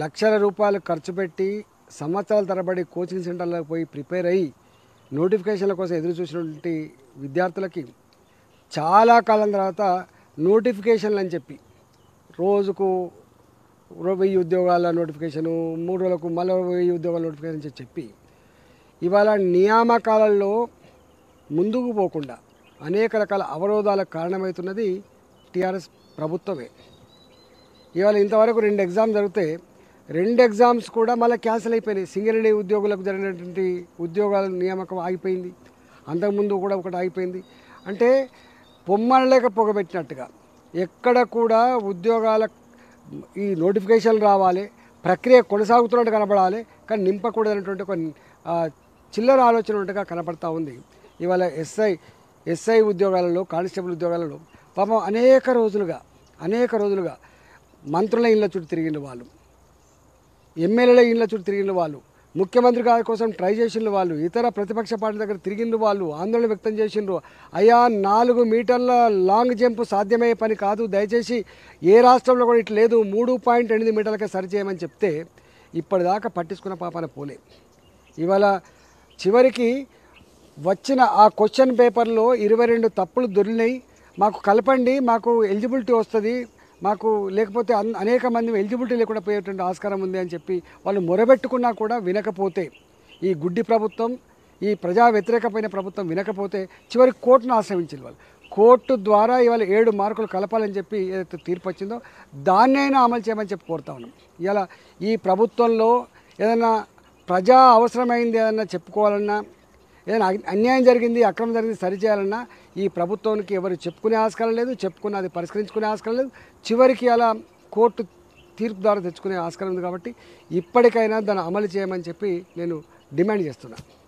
లక్షల రూపాయలు ఖర్చు పెట్టి సంవత్సరాల తరబడి కోచింగ్ సెంటర్లకు పోయి ప్రిపేర్ అయ్యి నోటిఫికేషన్ల కోసం ఎదురు చూసినటువంటి విద్యార్థులకి చాలా కాలం తర్వాత నోటిఫికేషన్లు అని చెప్పి రోజుకు వెయ్యి ఉద్యోగాల నోటిఫికేషను మూడు రోజులకు మళ్ళీ వెయ్యి ఉద్యోగాల నోటిఫికేషన్ చెప్పి ఇవాళ నియామకాలలో ముందుకు పోకుండా అనేక రకాల అవరోధాలకు కారణమవుతున్నది టీఆర్ఎస్ ప్రభుత్వమే ఇవాళ ఇంతవరకు రెండు ఎగ్జామ్ జరిగితే రెండు ఎగ్జామ్స్ కూడా మళ్ళీ క్యాన్సిల్ అయిపోయినాయి సింగిల్ డే ఉద్యోగులకు జరిగినటువంటి ఉద్యోగాల నియామకం ఆగిపోయింది అంతకుముందు కూడా ఒకటి ఆగిపోయింది అంటే పొమ్మనలేక పొగబెట్టినట్టుగా ఎక్కడ కూడా ఉద్యోగాల ఈ నోటిఫికేషన్లు రావాలి ప్రక్రియ కొనసాగుతున్నట్టు కనబడాలి కానీ నింపకూడదనేటువంటి ఒక చిల్లర ఆలోచన ఉన్నట్టుగా కనపడతా ఉంది ఇవాళ ఎస్ఐ ఎస్ఐ ఉద్యోగాలలో కానిస్టేబుల్ ఉద్యోగాలలో పాపం అనేక రోజులుగా అనేక రోజులుగా మంత్రుల ఇళ్ళ చుట్టూ తిరిగిన వాళ్ళు ఎమ్మెల్యేల ఇళ్ళ చుట్టూ తిరిగిన వాళ్ళు ముఖ్యమంత్రి గారి కోసం ట్రై చేసిన వాళ్ళు ఇతర ప్రతిపక్ష పార్టీ దగ్గర తిరిగిన వాళ్ళు ఆందోళన వ్యక్తం చేసిండ్రు అయా నాలుగు మీటర్ల లాంగ్ జంప్ సాధ్యమయ్యే పని కాదు దయచేసి ఏ రాష్ట్రంలో కూడా ఇటు లేదు మూడు పాయింట్ ఎనిమిది మీటర్లకే సరిచేయమని చెప్తే ఇప్పటిదాకా పట్టించుకున్న పాపన పోలే ఇవాళ చివరికి వచ్చిన ఆ క్వశ్చన్ పేపర్లో ఇరవై రెండు తప్పులు దొరినాయి మాకు కలపండి మాకు ఎలిజిబిలిటీ వస్తుంది మాకు లేకపోతే అనేక మంది ఎలిజిబిలిటీ లేకుండా పోయేటువంటి ఆస్కారం ఉంది అని చెప్పి వాళ్ళు మొరబెట్టుకున్నా కూడా వినకపోతే ఈ గుడ్డి ప్రభుత్వం ఈ ప్రజా వ్యతిరేకమైన ప్రభుత్వం వినకపోతే చివరికి కోర్టును ఆశ్రయించారు వాళ్ళు కోర్టు ద్వారా ఇవాళ ఏడు మార్కులు కలపాలని చెప్పి ఏదైతే తీర్పు వచ్చిందో దాన్నైనా అమలు చేయమని చెప్పి కోరుతా ఉన్నాం ఇలా ఈ ప్రభుత్వంలో ఏదైనా ప్రజా అవసరమైంది ఏదన్నా చెప్పుకోవాలన్నా ఏదైనా అన్యాయం జరిగింది అక్రమం జరిగింది సరిచేయాలన్నా ఈ ప్రభుత్వానికి ఎవరు చెప్పుకునే ఆస్కారం లేదు చెప్పుకున్న అది పరిష్కరించుకునే ఆస్కారం లేదు చివరికి అలా కోర్టు తీర్పు ద్వారా తెచ్చుకునే ఆస్కారం ఉంది కాబట్టి ఇప్పటికైనా దాన్ని అమలు చేయమని చెప్పి నేను డిమాండ్ చేస్తున్నాను